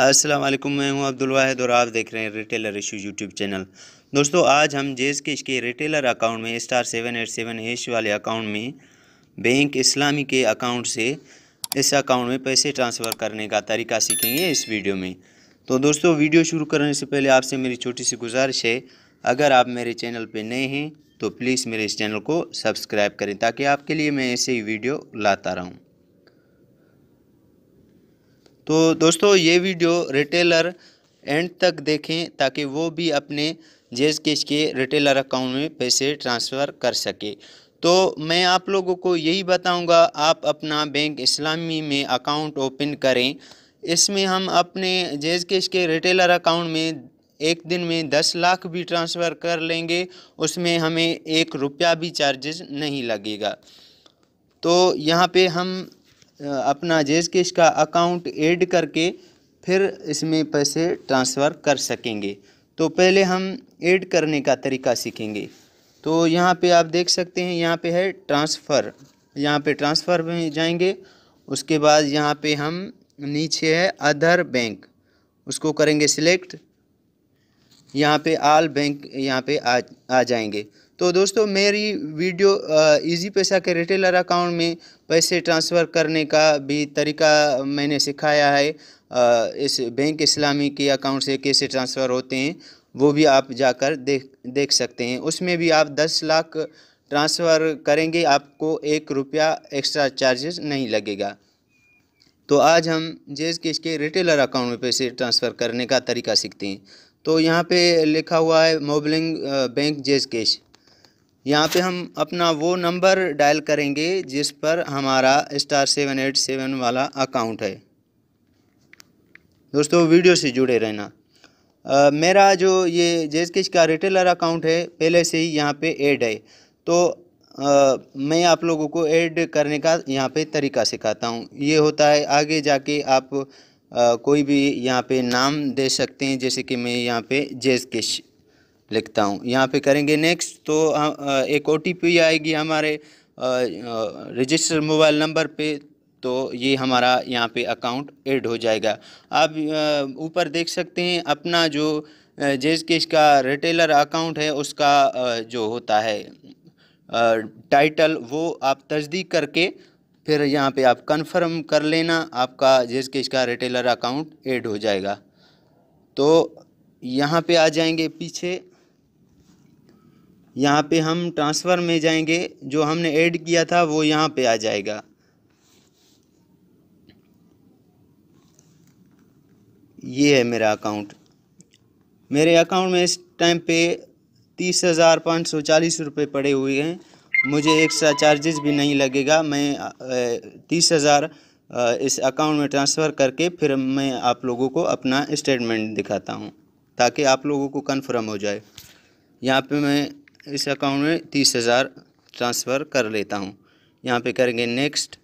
अस्सलाम वालेकुम मैं हूं अब्दुल वाहिद और आप देख रहे हैं रिटेलर इशू यूट्यूब चैनल दोस्तों आज हम जेस के इसके रिटेलर अकाउंट में star seven eight seven hash वाले अकाउंट में बैंक इस्लामी के अकाउंट से इस अकाउंट में पैसे ट्रांसफ़र करने का तरीका सीखेंगे इस वीडियो में तो दोस्तों वीडियो शुरू करने से पहले आपसे मेरी छोटी सी गुजारिश है अगर आप मेरे चैनल पर नए हैं तो प्लीज़ मेरे इस चैनल को सब्सक्राइब करें ताकि आपके लिए मैं ऐसे ही वीडियो लाता रहूं तो दोस्तों ये वीडियो रिटेलर एंड तक देखें ताकि वो भी अपने जेज केश के रिटेलर अकाउंट में पैसे ट्रांसफ़र कर सके तो मैं आप लोगों को यही बताऊंगा आप अपना बैंक इस्लामी में अकाउंट ओपन करें इसमें हम अपने जेज केश के रिटेलर अकाउंट में एक दिन में दस लाख भी ट्रांसफ़र कर लेंगे उसमें हमें एक रुपया भी चार्जेस नहीं लगेगा तो यहाँ पे हम अपना जेज केश का अकाउंट ऐड करके फिर इसमें पैसे ट्रांसफ़र कर सकेंगे तो पहले हम ऐड करने का तरीका सीखेंगे तो यहाँ पे आप देख सकते हैं यहाँ पे है ट्रांसफ़र यहाँ पे ट्रांसफ़र में जाएंगे उसके बाद यहाँ पे हम नीचे है अदर बैंक उसको करेंगे सिलेक्ट यहाँ पे आल बैंक यहाँ पे आ आ जाएंगे तो दोस्तों मेरी वीडियो इजी पैसा के रिटेलर अकाउंट में पैसे ट्रांसफ़र करने का भी तरीका मैंने सिखाया है इस बैंक इस्लामी के अकाउंट से कैसे ट्रांसफ़र होते हैं वो भी आप जाकर देख देख सकते हैं उसमें भी आप दस लाख ट्रांसफ़र करेंगे आपको एक रुपया एक्स्ट्रा चार्जेस नहीं लगेगा तो आज हम जेज के इसके रिटेलर अकाउंट में पैसे ट्रांसफ़र करने का तरीका सीखते हैं तो यहाँ पे लिखा हुआ है मोबलिंग बैंक जेज कैश यहाँ पे हम अपना वो नंबर डायल करेंगे जिस पर हमारा स्टार सेवन एट सेवन वाला अकाउंट है दोस्तों वीडियो से जुड़े रहना आ, मेरा जो ये जेज केश का रिटेलर अकाउंट है पहले से ही यहाँ पे ऐड है तो आ, मैं आप लोगों को ऐड करने का यहाँ पे तरीका सिखाता हूँ ये होता है आगे जाके आप आ, कोई भी यहाँ पे नाम दे सकते हैं जैसे कि मैं यहाँ पे जेज किश लिखता हूँ यहाँ पे करेंगे नेक्स्ट तो आ, एक ओ आएगी हमारे रजिस्टर मोबाइल नंबर पे तो ये हमारा यहाँ पे अकाउंट ऐड हो जाएगा आप ऊपर देख सकते हैं अपना जो जेज किश का रिटेलर अकाउंट है उसका जो होता है टाइटल वो आप तस्दीक करके फिर यहाँ पे आप कन्फर्म कर लेना आपका जिसके इसका रिटेलर अकाउंट ऐड हो जाएगा तो यहाँ पे आ जाएंगे पीछे यहाँ पे हम ट्रांसफ़र में जाएंगे जो हमने ऐड किया था वो यहाँ पे आ जाएगा ये है मेरा अकाउंट मेरे अकाउंट में इस टाइम पे तीस हज़ार पाँच सौ चालीस रुपये पड़े हुए हैं मुझे एक्स्ट्रा चार्जेस भी नहीं लगेगा मैं तीस हज़ार इस अकाउंट में ट्रांसफ़र करके फिर मैं आप लोगों को अपना स्टेटमेंट दिखाता हूँ ताकि आप लोगों को कन्फर्म हो जाए यहाँ पर मैं इस अकाउंट में तीस हज़ार ट्रांसफ़र कर लेता हूँ यहाँ पे करेंगे नेक्स्ट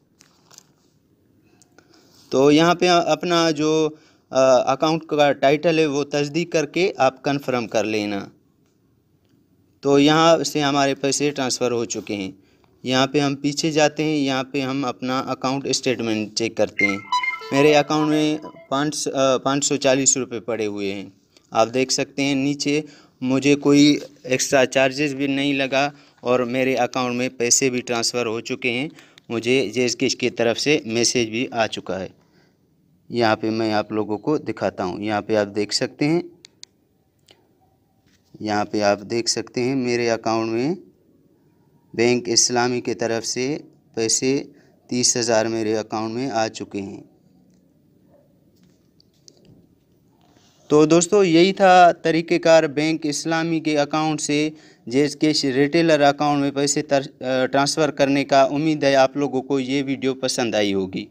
तो यहाँ पे अपना जो अकाउंट का टाइटल है वो तस्दीक करके आप कन्फर्म कर लेना तो यहाँ से हमारे पैसे ट्रांसफ़र हो चुके हैं यहाँ पे हम पीछे जाते हैं यहाँ पे हम अपना अकाउंट स्टेटमेंट चेक करते हैं मेरे अकाउंट में पाँच पाँच सौ चालीस रुपये पड़े हुए हैं आप देख सकते हैं नीचे मुझे कोई एक्स्ट्रा चार्जेस भी नहीं लगा और मेरे अकाउंट में पैसे भी ट्रांसफ़र हो चुके हैं मुझे जेस किश की तरफ से मैसेज भी आ चुका है यहाँ पे मैं आप लोगों को दिखाता हूँ यहाँ पे आप देख सकते हैं यहाँ पे आप देख सकते हैं मेरे अकाउंट में बैंक इस्लामी के तरफ से पैसे तीस हज़ार मेरे अकाउंट में आ चुके हैं तो दोस्तों यही था तरीक़ेकार बैंक इस्लामी के अकाउंट से जेस रिटेलर अकाउंट में पैसे ट्रांसफ़र करने का उम्मीद है आप लोगों को ये वीडियो पसंद आई होगी